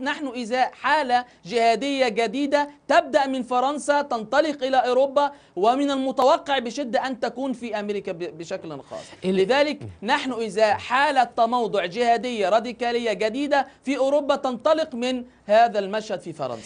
نحن إذا حالة جهادية جديدة تبدأ من فرنسا تنطلق إلى أوروبا ومن المتوقع بشدة أن تكون في أمريكا بشكل خاص لذلك نحن إذا حالة تموضع جهادية راديكالية جديدة في أوروبا تنطلق من هذا المشهد في فرنسا